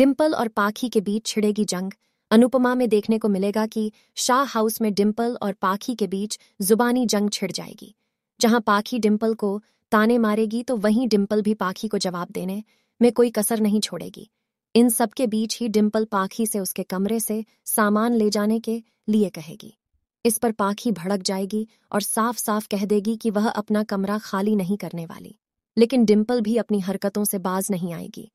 डिम्पल और पाखी के बीच छिड़ेगी जंग अनुपमा में देखने को मिलेगा कि शाह हाउस में डिम्पल और पाखी के बीच जुबानी जंग छिड़ जाएगी जहां पाखी डिम्पल को ताने मारेगी तो वहीं डिम्पल भी पाखी को जवाब देने में कोई कसर नहीं छोड़ेगी इन सबके बीच ही डिम्पल पाखी से उसके कमरे से सामान ले जाने के लिए कहेगी इस पर पाखी भड़क जाएगी और साफ साफ कह देगी कि वह अपना कमरा खाली नहीं करने वाली लेकिन डिम्पल भी अपनी हरकतों से बाज नहीं आएगी